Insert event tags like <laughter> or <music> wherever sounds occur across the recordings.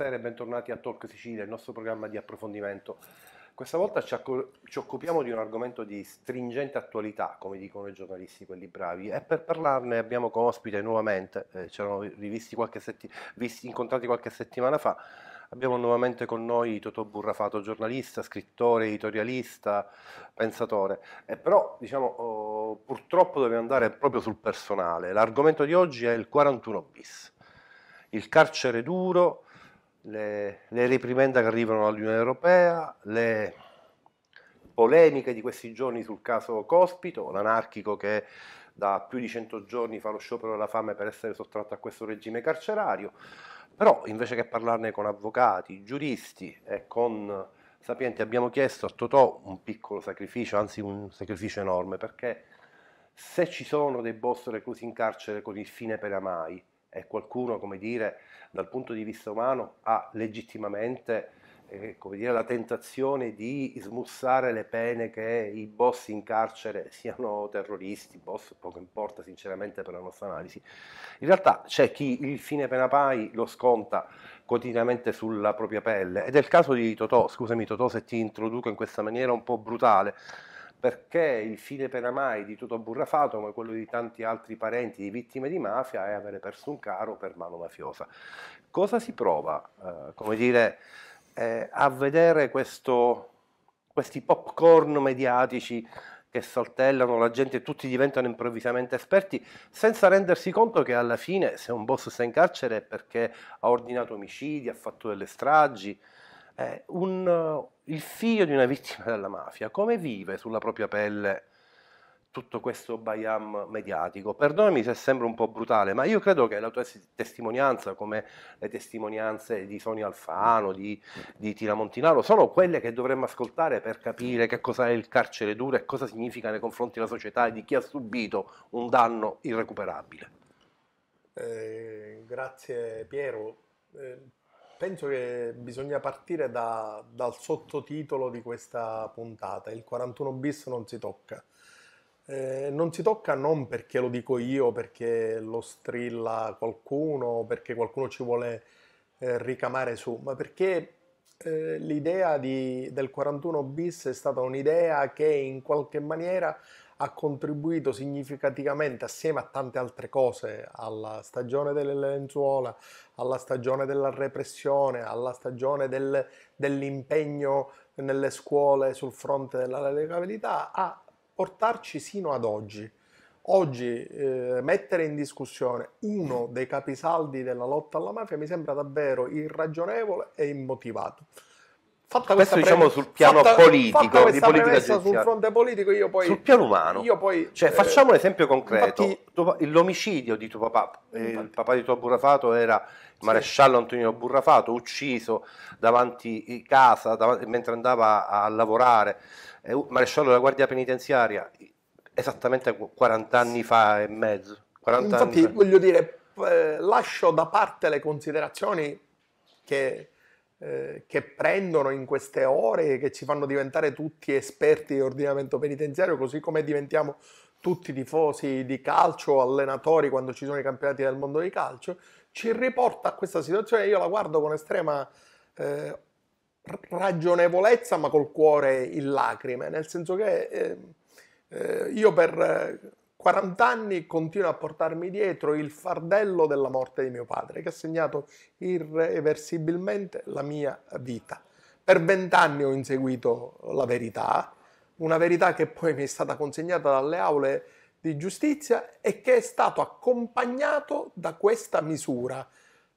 Buonasera e bentornati a Talk Sicilia, il nostro programma di approfondimento. Questa volta ci, occupiamo di un argomento di stringente attualità, come dicono i giornalisti, quelli bravi, e per parlarne abbiamo con ospite nuovamente, eh, ci eravamo rivisti qualche setti- visti, incontrati qualche settimana fa, abbiamo nuovamente con noi Totò Burrafato, giornalista, scrittore, editorialista, pensatore, e eh, però diciamo, oh, purtroppo dobbiamo andare proprio sul personale. L'argomento di oggi è il 41 bis, il carcere duro le, le reprimende che arrivano dall'Unione Europea, le polemiche di questi giorni sul caso Cospito, l'anarchico che da più di 100 giorni fa lo sciopero della fame per essere sottratto a questo regime carcerario, però invece che parlarne con avvocati, giuristi e con sapienti abbiamo chiesto a Totò un piccolo sacrificio, anzi un sacrificio enorme, perché se ci sono dei boss reclusi in carcere con il fine per amai, e qualcuno, come dire, dal punto di vista umano ha legittimamente eh, come dire, la tentazione di smussare le pene che i boss in carcere <laughs> siano terroristi, boss poco importa sinceramente per la nostra analisi. In realtà c'è chi il fine pena pai lo sconta quotidianamente sulla propria pelle ed è il caso di Totò, scusami Totò se ti introduco in questa maniera un po' brutale, perché il fine pena mai di tutto Burrafato, come quello di tanti altri parenti di vittime di mafia, è avere perso un caro per mano mafiosa. Cosa si prova, eh, come dire, eh, a vedere questo, questi popcorn mediatici che saltellano la gente, e tutti diventano improvvisamente esperti, senza rendersi conto che alla fine se un boss sta in carcere è perché ha ordinato omicidi, ha fatto delle stragi, eh, un, il figlio di una vittima della mafia come vive sulla propria pelle tutto questo bayam mediatico. Perdonami se sembra un po' brutale, ma io credo che la tua testimonianza, come le testimonianze di Sonia Alfano, di, di Tina Montinaro, sono quelle che dovremmo ascoltare per capire che cosa è il carcere duro e cosa significa nei confronti della società e di chi ha subito un danno irrecuperabile. Eh, grazie Piero. Eh, penso che bisogna partire da, dal sottotitolo di questa puntata, il 41 bis non si tocca. Eh, non si tocca non perché lo dico io, perché lo strilla qualcuno, perché qualcuno ci vuole eh, ricamare su, ma perché eh, l'idea di, del 41 bis è stata un'idea che in qualche maniera ha contribuito significativamente assieme a tante altre cose, alla stagione delle lenzuola, alla stagione della repressione, alla stagione del, dell'impegno nelle scuole sul fronte della legalità, a portarci sino ad oggi. Oggi eh, mettere in discussione uno dei capisaldi della lotta alla mafia mi sembra davvero irragionevole e immotivato. Fatta Questo diciamo sul piano fatta, politico, fatta di politica sul fronte politico io poi... Sul piano umano. Io Poi, cioè, eh, facciamo un esempio concreto. Infatti, l'omicidio di tuo papà, eh, infatti, il papà di tuo Burrafato era il maresciallo sì. Antonino Burrafato, ucciso davanti a casa davanti, mentre andava a lavorare, eh, maresciallo della guardia penitenziaria, esattamente 40 anni fa e mezzo. Infatti, anni. voglio dire, eh, lascio da parte le considerazioni che, eh, che, prendono in queste ore, che ci fanno diventare tutti esperti di ordinamento penitenziario, così come diventiamo tutti tifosi di calcio, allenatori quando ci sono i campionati del mondo di calcio, ci riporta a questa situazione. Io la guardo con estrema eh, ragionevolezza, ma col cuore in lacrime, nel senso che eh, eh, io per 40 eh, anni continuo a portarmi dietro il fardello della morte di mio padre, che ha segnato irreversibilmente la mia vita. Per 20 anni ho inseguito la verità, una verità che poi mi è stata consegnata dalle aule di giustizia e che è stato accompagnato da questa misura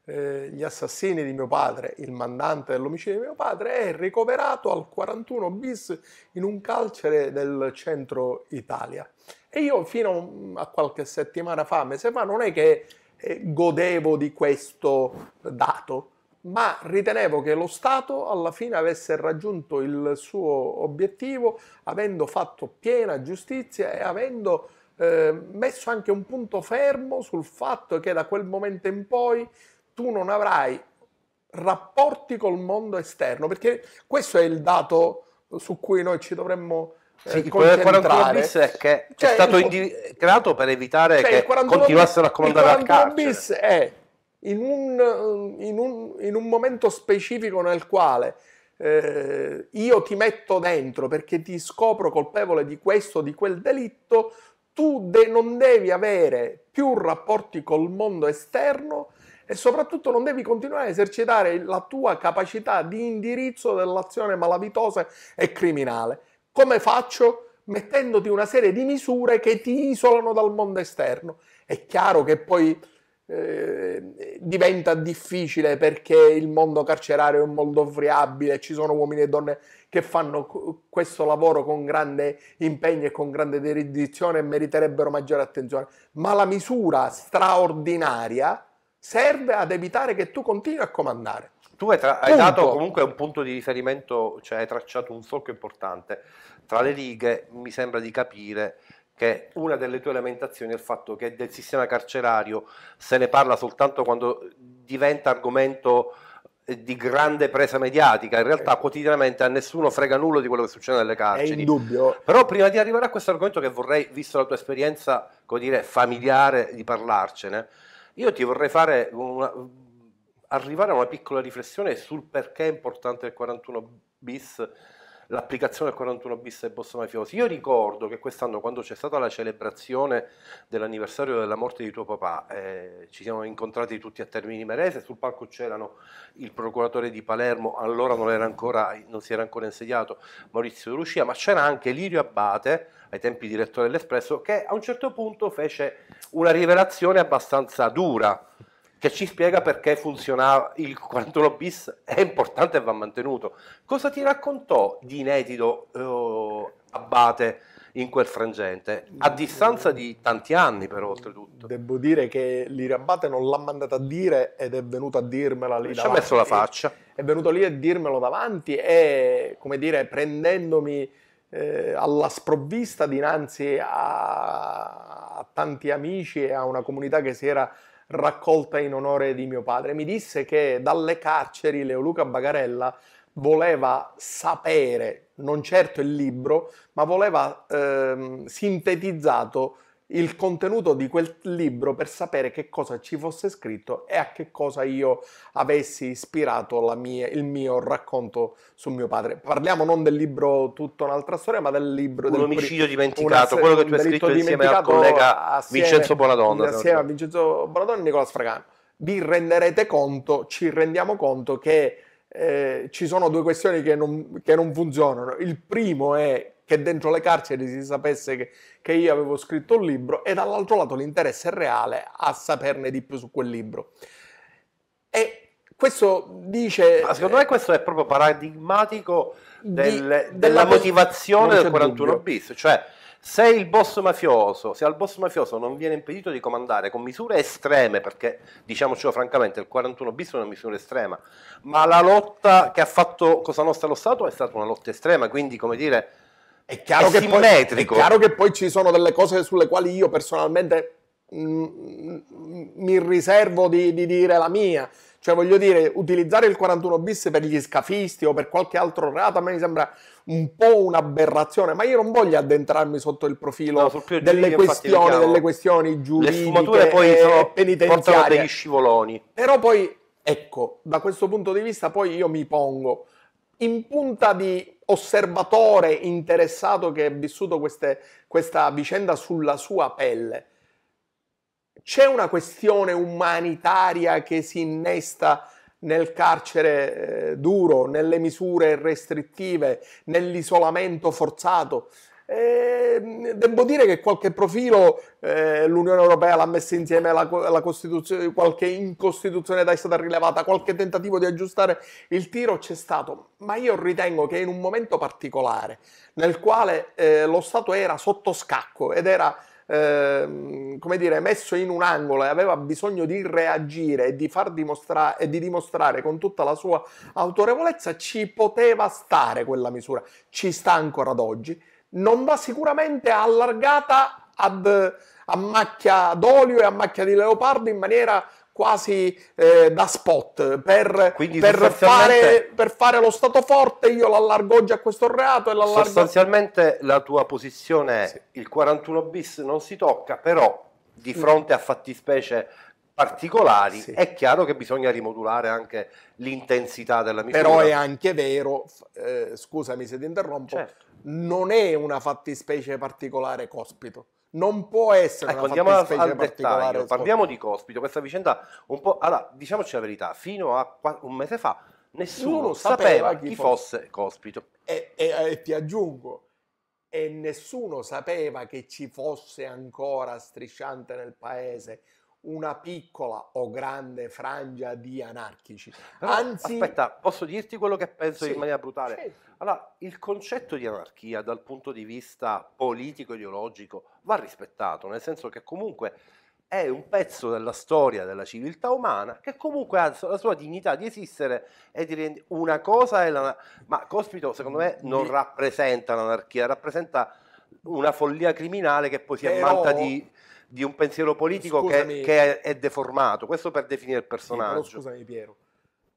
eh, gli assassini di mio padre, il mandante dell'omicidio di mio padre, è ricoverato al 41 bis in un carcere del centro Italia. E io fino a qualche settimana fa, mese fa, non è che eh, godevo di questo dato, ma ritenevo che lo Stato alla fine avesse raggiunto il suo obiettivo avendo fatto piena giustizia e avendo eh, messo anche un punto fermo sul fatto che da quel momento in poi tu non avrai rapporti col mondo esterno, perché questo è il dato su cui noi ci dovremmo eh, sì, il 41 bis è, che cioè, è stato indiv- creato per evitare cioè, che continuassero a comandare al carcere. Il 41 bis è in un, eh, in, un, in un, momento specifico nel quale eh, io ti metto dentro perché ti scopro colpevole di questo o di quel delitto, tu de- non devi avere più rapporti col mondo esterno e soprattutto non devi continuare a esercitare la tua capacità di indirizzo dell'azione malavitosa e criminale. Come faccio? Mettendoti una serie di misure che ti isolano dal mondo esterno. È chiaro che poi eh, diventa difficile perché il mondo carcerario è un mondo friabile, ci sono uomini e donne che fanno questo lavoro con grande impegno e con grande dedizione e meriterebbero maggiore attenzione, ma la misura straordinaria serve ad evitare che tu continui a comandare. Tu hai, tra- hai dato comunque un punto di riferimento, cioè hai tracciato un solco importante. Tra le righe mi sembra di capire che una delle tue lamentazioni è il fatto che del sistema carcerario se ne parla soltanto quando diventa argomento eh, di grande presa mediatica, in realtà eh. quotidianamente a nessuno frega nulla di quello che succede nelle carceri. È indubbio. Però prima di arrivare a questo argomento che vorrei, visto la tua esperienza, come dire, familiare di parlarcene, io ti vorrei fare una, arrivare a una piccola riflessione sul perché è importante il 41 bis l'applicazione del 41 bis dei boss mafiosi. Io ricordo che quest'anno quando c'è stata la celebrazione dell'anniversario della morte di tuo papà, eh, ci siamo incontrati tutti a Termini Merese, sul palco c'erano il procuratore di Palermo, allora non, era ancora, non si era ancora insediato Maurizio Lucia, ma c'era anche Lirio Abbate, ai tempi direttore dell'Espresso, che a un certo punto fece una rivelazione abbastanza dura che ci spiega perché funzionava il 41 bis, è importante e va mantenuto. Cosa ti raccontò di inedito eh, Abate in quel frangente, a distanza di tanti anni però oltretutto? Devo dire che Abate non l'ha mandata a dire ed è venuta a dirmela lì Ci ha messo la faccia. È, è venuto lì a dirmelo davanti e, come dire, prendendomi eh, alla sprovvista dinanzi a, a tanti amici e a una comunità che si era raccolta in onore di mio padre. Mi disse che dalle carceri Leoluca Bagarella voleva sapere, non certo il libro, ma voleva ehm, sintetizzato il contenuto di quel libro per sapere che cosa ci fosse scritto e a che cosa io avessi ispirato mia, il mio racconto su mio padre. Parliamo non del libro Tutta un'altra storia, ma del libro... Un del omicidio dimenticato, quello che tu hai scritto insieme al collega assieme, Vincenzo Bonadonna. Insieme a Vincenzo Bonadonna e Nicola Sfragano. Vi renderete conto, ci rendiamo conto che... Eh, ci sono due questioni che non, che non funzionano. Il primo è che dentro le carceri si sapesse che, che io avevo scritto un libro e dall'altro lato l'interesse reale a saperne di più su quel libro. E questo dice... Ma secondo me questo è proprio paradigmatico del, della, della motivazione del 41 dubbio. bis, cioè se il boss mafioso, se al boss mafioso non viene impedito di comandare con misure estreme, perché diciamocelo francamente, il 41 bis è una misura estrema, ma la lotta che ha fatto Cosa Nostra lo Stato è stata una lotta estrema, quindi come dire è chiaro, è, poi, è chiaro, che poi, ci sono delle cose sulle quali io personalmente mh, mm, mm, mi riservo di, di, dire la mia. Cioè, voglio dire, utilizzare il 41 bis per gli scafisti o per qualche altro reato a me mi sembra un po' un'aberrazione, ma io non voglio addentrarmi sotto il profilo no, delle, questioni, delle, questioni, giuridiche. Le sfumature poi sono penitenziarie. degli scivoloni. Però poi, ecco, da questo punto di vista poi io mi pongo in punta di osservatore interessato che ha vissuto queste, questa vicenda sulla sua pelle, c'è una questione umanitaria che si innesta nel carcere eh, duro, nelle misure restrittive, nell'isolamento forzato. E ehm, devo dire che qualche profilo eh, l'Unione Europea l'ha messa insieme alla, alla Costituzione, qualche incostituzione è stata rilevata, qualche tentativo di aggiustare il tiro c'è stato, ma io ritengo che in un momento particolare nel quale eh, lo Stato era sotto scacco ed era eh, come dire, messo in un angolo e aveva bisogno di reagire e di, far dimostrare, e di dimostrare con tutta la sua autorevolezza, ci poteva stare quella misura, ci sta ancora ad oggi non va sicuramente allargata ad, a macchia d'olio e a macchia di leopardo in maniera quasi eh, da spot per, per, fare, per, fare, lo stato forte io l'allargo oggi a questo reato e l'allargo sostanzialmente la tua posizione è sì. il 41 bis non si tocca però di mm. fronte a fattispecie particolari sì. è chiaro che bisogna rimodulare anche l'intensità della misura però è anche vero eh, scusami se ti interrompo certo non è una fattispecie particolare cospito non può essere ecco, una fattispecie al, al particolare. Dettaglio. Parliamo di Cospito, questa vicenda un po'... Allora, diciamoci la verità, fino a un mese fa nessuno sapeva, sapeva chi, chi fosse, fosse Cospito. E, e, e, ti aggiungo, e nessuno sapeva che ci fosse ancora strisciante nel paese una piccola o grande frangia di anarchici. Però, Anzi, aspetta, posso dirti quello che penso sì, in maniera brutale? Sì. Allora, il concetto di anarchia dal punto di vista politico-ideologico va rispettato, nel senso che comunque è un pezzo della storia della civiltà umana che comunque ha la sua dignità di esistere e di rendere una cosa è la... ma cospito secondo me non rappresenta l'anarchia, rappresenta una follia criminale che poi si ammanta di di un pensiero politico che, che è, è, deformato. Questo per definire il personaggio. Sì, scusami Piero.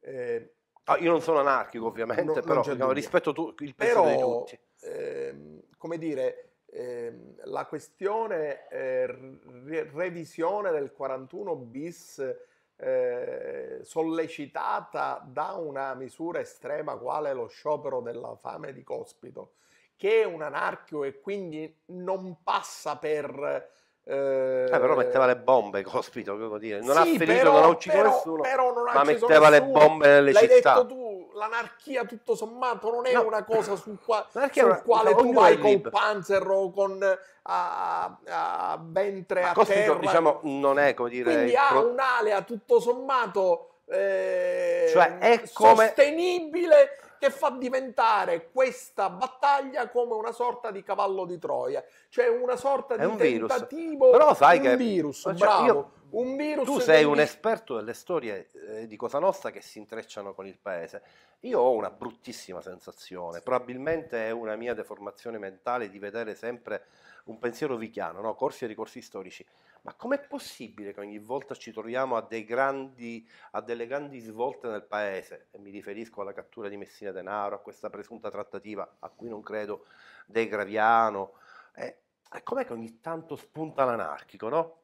Eh, ah, io non sono anarchico ovviamente, no, però no, diciamo, rispetto tu, il pensiero però, di tutti. Ehm, come dire, ehm, la questione eh, re- revisione del 41 bis eh, sollecitata da una misura estrema quale lo sciopero della fame di Cospito, che è un anarchio e quindi non passa per eh, eh, però metteva le bombe, <laughs> cospito, devo dire. Non sì, ha ferito, però, non ha ucciso però, nessuno, però non ha ma metteva nessuno. le bombe nelle L'hai città. L'hai detto tu, l'anarchia tutto sommato non è no. una cosa <laughs> sul, qua, sul quale tu vai con libero. Panzer o con a, a ventre ma a cospito, terra. diciamo, non è come dire... Quindi ha pro... un'alea tutto sommato... Eh, cioè è come... sostenibile che fa diventare questa battaglia come una sorta di cavallo di Troia, cioè una sorta di un tentativo virus. Però sai che, virus, cioè, bravo. Io un virus. Tu sei un esperto delle storie eh, di Cosa Nostra che si intrecciano con il paese. Io ho una bruttissima sensazione, probabilmente è una mia deformazione mentale di vedere sempre un pensiero vichiano, no? corsi e ricorsi storici. Ma com'è possibile che ogni volta ci troviamo a, grandi, a delle grandi svolte nel paese? E mi riferisco alla cattura di Messina Denaro, a questa presunta trattativa, a cui non credo, dei Graviano. Eh, com'è che ogni tanto spunta l'anarchico, no?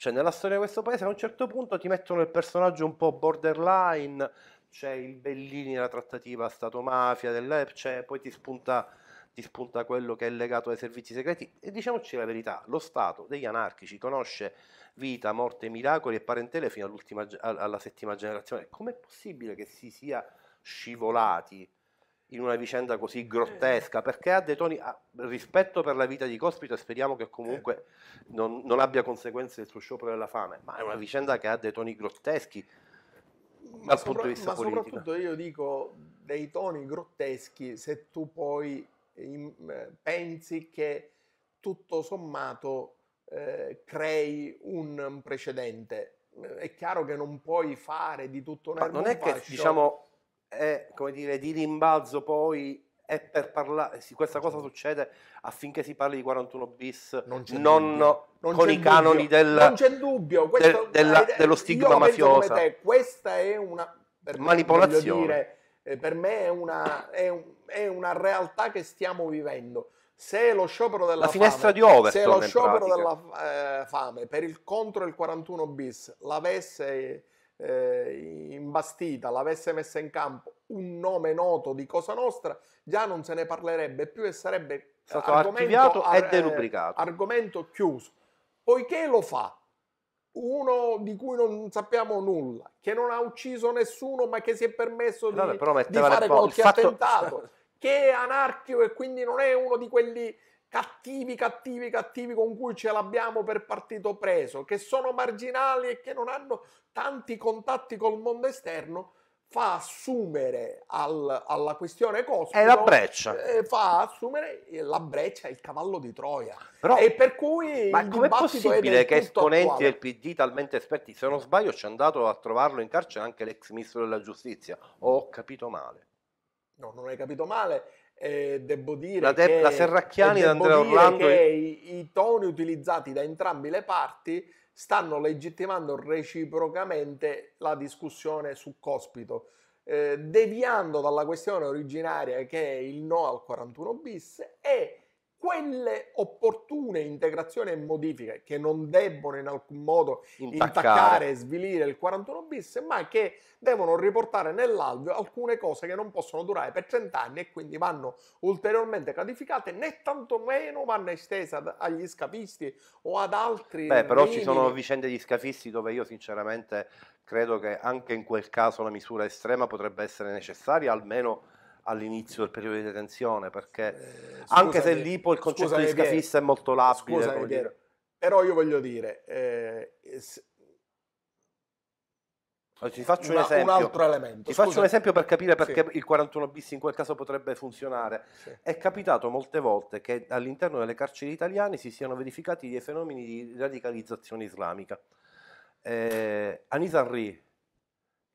Cioè, nella storia di questo paese a un certo punto ti mettono il personaggio un po' borderline, c'è il Bellini nella trattativa Stato-mafia, cioè, poi ti spunta, ti spunta quello che è legato ai servizi segreti. E diciamoci la verità, lo Stato degli anarchici conosce vita, morte, miracoli e parentele fino alla settima generazione. Com'è possibile che si sia scivolati in una vicenda così eh. grottesca, perché ha dei toni a, rispetto per la vita di Cospito e speriamo che comunque eh. non, non abbia conseguenze il suo sciopero della fame, ma è una vicenda che ha dei toni grotteschi ma dal punto di vista ma politico. Ma soprattutto io dico dei toni grotteschi se tu poi eh, pensi che tutto sommato eh, crei un precedente. È chiaro che non puoi fare di tutto un erbo Ma non è che diciamo è, come dire, di rimbalzo poi è per parlare, questa cosa succede affinché si parli di 41 bis non, non, non con i canoni del, non c'è dubbio. Questo, del, della, dello stigma mafioso. Questa è una manipolazione. Dire, eh, per me è una, è, è una, realtà che stiamo vivendo. Se lo sciopero della la finestra fame, di Overton, se lo sciopero della eh, fame per il contro il 41 bis l'avesse eh, imbastita l'avesse messa in campo un nome noto di Cosa Nostra, già non se ne parlerebbe più e sarebbe eh, stato archiviato ar- e eh, derubricato. Argomento chiuso. Poiché lo fa uno di cui non sappiamo nulla, che non ha ucciso nessuno ma che si è permesso di, eh, Vabbè, di fare qualche fatto... attentato, che è anarchico e quindi non è uno di quelli cattivi, cattivi, cattivi con cui ce l'abbiamo per partito preso, che sono marginali e che non hanno tanti contatti col mondo esterno, fa assumere al, alla questione costo è la breccia eh, fa assumere la breccia il cavallo di Troia Però, e per cui ma com'è possibile che esponenti attuale. del PD talmente esperti se non sbaglio ci è andato a trovarlo in carcere anche l'ex ministro della giustizia o ho capito male no non hai capito male eh, devo dire la, te- che, la Serracchiani da Andrea Orlando i, i toni utilizzati da entrambe le parti stanno legittimando reciprocamente la discussione su Cospito eh, deviando dalla questione originaria che è il no al 41 bis e quelle opportune integrazioni e modifiche che non debbono in alcun modo intaccare, e svilire il 41 bis, ma che devono riportare nell'alveo alcune cose che non possono durare per 30 anni e quindi vanno ulteriormente codificate, né tantomeno vanno estese agli scafisti o ad altri. Beh, però minimi. ci sono vicende di scafisti dove io sinceramente credo che anche in quel caso la misura estrema potrebbe essere necessaria, almeno all'inizio del periodo di detenzione, perché eh, anche se lì poi il concetto di scafista è molto labile. Scusami, Piero, però io voglio dire... Eh, se... ti faccio Una, un esempio. Un altro elemento. Ti Scusa. faccio un esempio per capire perché sì. il 41 bis in quel caso potrebbe funzionare. Sì. È capitato molte volte che all'interno delle carceri italiane si siano verificati dei fenomeni di radicalizzazione islamica. Eh, Anita Henry,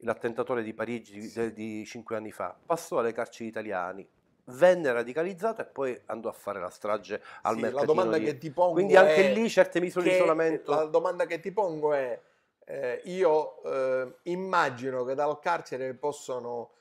l'attentatore di Parigi di, sì. di cinque anni fa, passò alle carceri italiane, venne radicalizzato e poi andò a fare la strage al sì, mercatino. Di... Quindi anche lì certe misure di isolamento. La domanda che ti pongo è, eh, io eh, immagino che dal carcere possono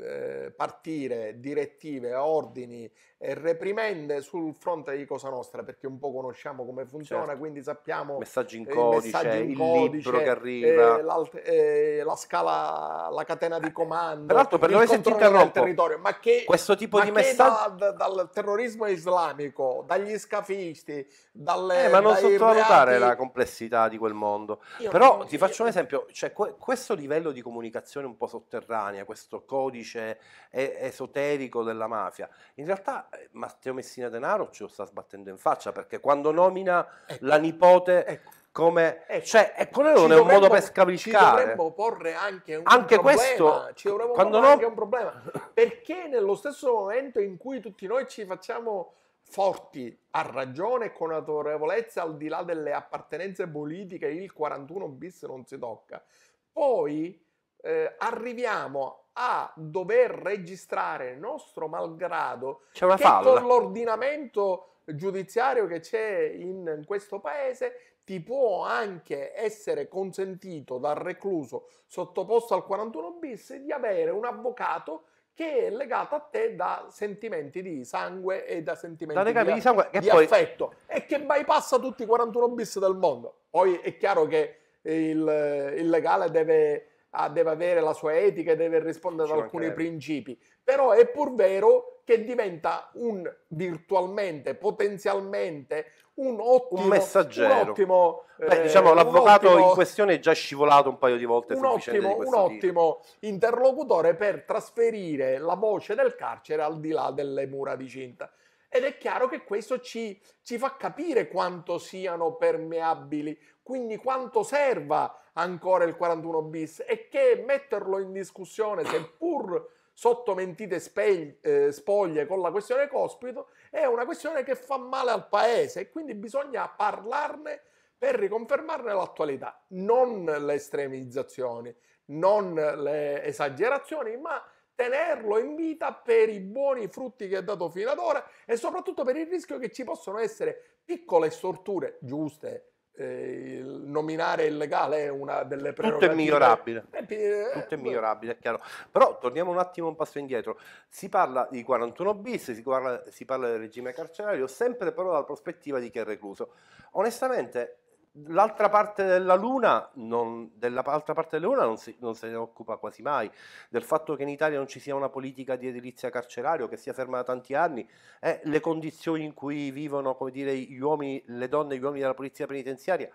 eh, partire direttive, ordini e reprimende sul fronte di Cosa Nostra perché un po' conosciamo come funziona, certo. quindi sappiamo messaggi in eh, codice, messaggi in il codice, libro che eh, arriva, eh, la scala, la catena di comando, peraltro per il noi del ma che questo tipo di messaggi da, dal terrorismo islamico, dagli scafisti, dalle eh, ma non sottovalutare reati... la complessità di quel mondo. Io Però non... ti faccio un esempio, cioè, questo livello di comunicazione un po' sotterranea, questo codice codice esoterico della mafia. In realtà eh, Matteo Messina Denaro ce lo sta sbattendo in faccia perché quando nomina ecco. la nipote... Ecco come eh, cioè è quello dovremmo, è un modo per scavalcare. dovremmo porre anche un anche problema, questo ci dovremmo porre no... un problema, perché nello stesso momento in cui tutti noi ci facciamo forti a ragione e con autorevolezza al di là delle appartenenze politiche, il 41 bis non si tocca. Poi eh, arriviamo a dover registrare nostro malgrado c'è una che falla. con l'ordinamento giudiziario che c'è in, in questo paese ti può anche essere consentito dal recluso sottoposto al 41 bis di avere un avvocato che è legato a te da sentimenti di sangue e da sentimenti da di, di, sangue, di poi... affetto e che bypassa tutti i 41 bis del mondo. Poi è chiaro che il, il legale deve ah, deve avere la sua etica e deve rispondere ad alcuni principi, però è pur vero che diventa un virtualmente, potenzialmente un ottimo un messaggero. Un ottimo, Beh, eh, diciamo, l'avvocato ottimo, in questione è già scivolato un paio di volte un ottimo, un ottimo interlocutore per trasferire la voce del carcere al di là delle mura di cinta. Ed è chiaro che questo ci, ci fa capire quanto siano permeabili, quindi quanto serva ancora il 41 bis e che metterlo in discussione, seppur sotto mentite spegli, eh, spoglie con la questione Cospito, è una questione che fa male al paese e quindi bisogna parlarne per riconfermarne l'attualità, non le estremizzazioni, non le esagerazioni, ma tenerlo in vita per i buoni frutti che ha dato fino ad ora e soprattutto per il rischio che ci possono essere piccole storture giuste eh, nominare il legale è una delle prerogative. Tutto è migliorabile. Eh, eh, Tutto è migliorabile, è chiaro. Però torniamo un attimo un passo indietro. Si parla di 41 bis, si parla, si parla del regime carcerario, sempre però dalla prospettiva di chi è recluso. Onestamente, L'altra parte della Luna, non, dell'altra parte della Luna non, si, non se ne occupa quasi mai, del fatto che in Italia non ci sia una politica di edilizia carcerario che sia ferma da tanti anni, eh, le condizioni in cui vivono dire, gli uomini, le donne e gli uomini della polizia penitenziaria,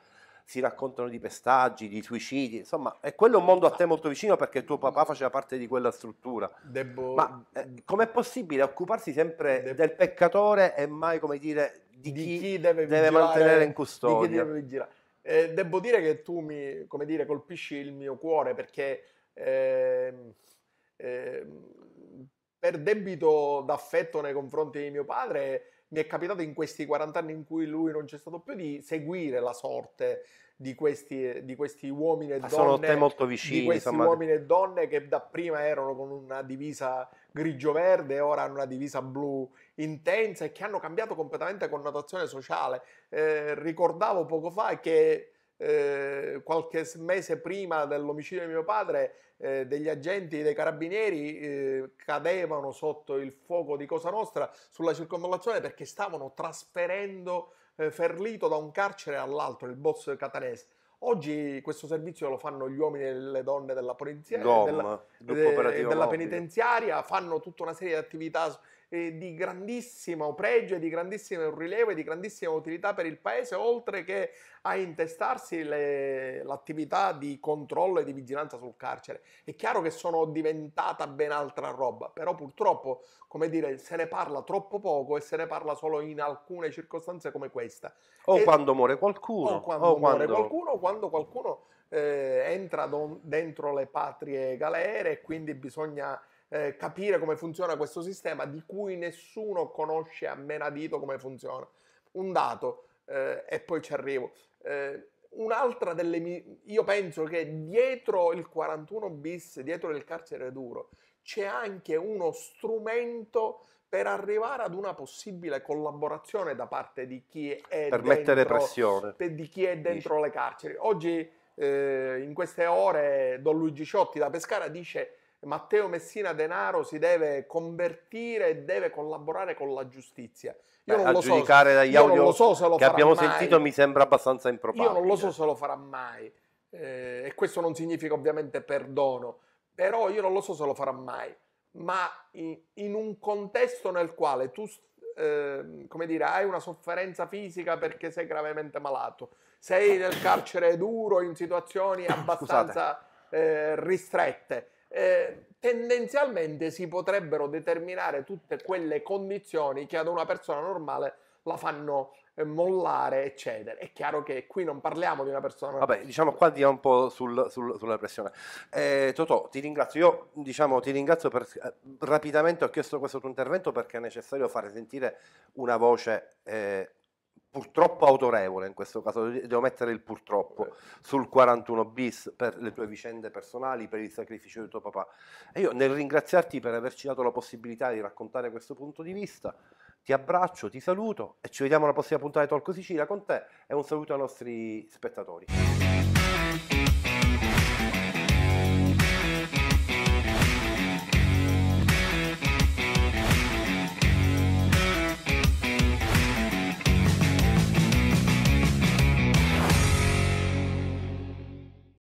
si raccontano di pestaggi, di suicidi, insomma, è quello un mondo a te molto vicino perché tuo papà faceva parte di quella struttura. Debbo... Ma eh, com'è possibile occuparsi sempre Debbo... del peccatore e mai, come dire, di, di chi, chi, deve, vigilare, mantenere in custodia. Di eh, devo dire che tu mi dire, colpisci il mio cuore perché eh, eh, per debito d'affetto nei confronti di mio padre mi è capitato in questi 40 anni in cui lui non c'è stato più di seguire la sorte di questi, di questi uomini e ah, donne. Sono te molto vicini. Di questi insomma. uomini e donne che dapprima erano con una divisa grigio-verde, ora hanno una divisa blu intensa e che hanno cambiato completamente connotazione sociale. Eh, ricordavo poco fa che eh, qualche mese prima dell'omicidio di mio padre eh, degli agenti dei carabinieri eh, cadevano sotto il fuoco di Cosa Nostra sulla circondazione perché stavano trasferendo eh, ferlito da un carcere all'altro, il boss catanese. Oggi questo servizio lo fanno gli uomini e le donne della polizia, Gom, della, della penitenziaria, fanno tutta una serie di attività eh, di grandissimo pregio, di grandissimo rilievo e di grandissima utilità per il Paese, oltre che a intestarsi le, l'attività di controllo e di vigilanza sul carcere. È chiaro che sono diventata ben altra roba, però purtroppo, come dire, se ne parla troppo poco e se ne parla solo in alcune circostanze come questa. O e, quando muore qualcuno. O quando o muore quando... qualcuno, quando qualcuno eh, entra don, dentro le patrie galere e quindi bisogna eh, capire come funziona questo sistema di cui nessuno conosce a menadito come funziona. Un dato, eh, e poi ci arrivo. Eh, un'altra delle... mie... Io penso che dietro il 41 bis, dietro il carcere duro, c'è anche uno strumento per arrivare ad una possibile collaborazione da parte di chi è per dentro, mettere pressione. di chi è dentro le carceri. Oggi, eh, in queste ore, Don Luigi Ciotti da Pescara dice Matteo Messina Denaro si deve convertire e deve collaborare con la giustizia. Io Beh, non lo giudicare so, dagli audio so se lo che abbiamo mai. sentito mi sembra abbastanza improbabile. Io non lo so se lo farà mai. Eh, e questo non significa ovviamente perdono, però io non lo so se lo farà mai. Ma in, in un contesto nel quale tu eh, come dire, hai una sofferenza fisica perché sei gravemente malato, sei nel carcere duro in situazioni <coughs> abbastanza eh, ristrette, eh, tendenzialmente si potrebbero determinare tutte quelle condizioni che ad una persona normale la fanno eh, mollare e È chiaro che qui non parliamo di una persona. Vabbè, diciamo qua dia un po' sul, sul, sulla pressione. Eh, Totò, ti ringrazio. Io diciamo ti ringrazio per eh, rapidamente ho chiesto questo tuo intervento perché è necessario fare sentire una voce. Eh, purtroppo autorevole in questo caso, devo mettere il purtroppo eh. sul 41 bis per le tue vicende personali, per il sacrificio di tuo papà. E io nel ringraziarti per averci dato la possibilità di raccontare questo punto di vista, ti abbraccio, ti saluto e ci vediamo alla prossima puntata di Talco Sicilia con te e un saluto ai nostri spettatori.